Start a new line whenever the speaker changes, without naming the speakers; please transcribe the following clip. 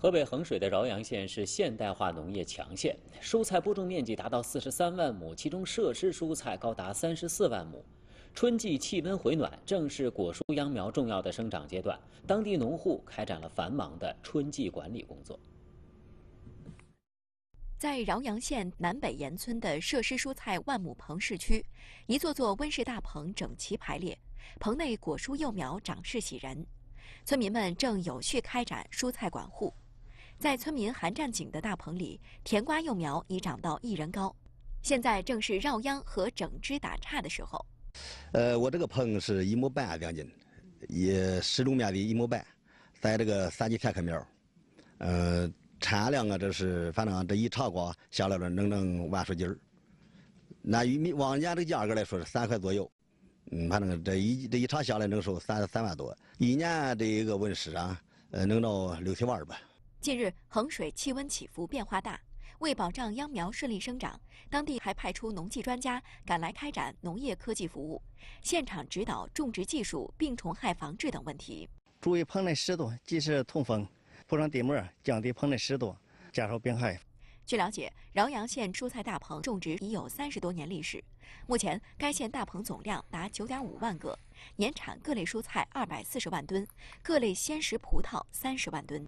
河北衡水的饶阳县是现代化农业强县，蔬菜播种面积达到43万亩，其中设施蔬菜高达34万亩。春季气温回暖，正是果蔬秧苗重要的生长阶段，当地农户开展了繁忙的春季管
理工作。在饶阳县南北沿村的设施蔬菜万亩棚市区，一座座温室大棚整齐排列，棚内果蔬幼苗长势喜人，村民们正有序开展蔬菜管护。在村民韩占景的大棚里，甜瓜幼苗已长到一人高，现在正是绕秧和整枝打杈的时候。
呃，我这个棚是一亩半两斤，也十亩面积一亩半，在这个三级菜棵苗，呃，产量啊，这是反正这一茬瓜下来了，能挣万数斤儿。玉米往年的价格来说是三块左右，嗯，反正这一这一茬下来能收三三万多，一年这一个温室啊，呃，能到六七万吧。
近日，衡水气温起伏变化大，为保障秧苗顺利生长，当地还派出农技专家赶来开展农业科技服务，现场指导种植技术、病虫害防治等问题。
注意棚内湿度，及时通风，铺上地膜，降低棚内湿度，减少病害。
据了解，饶阳县蔬菜大棚种植已有三十多年历史，目前该县大棚总量达九点五万个，年产各类蔬菜二百四十万吨，各类鲜食葡萄三十万吨。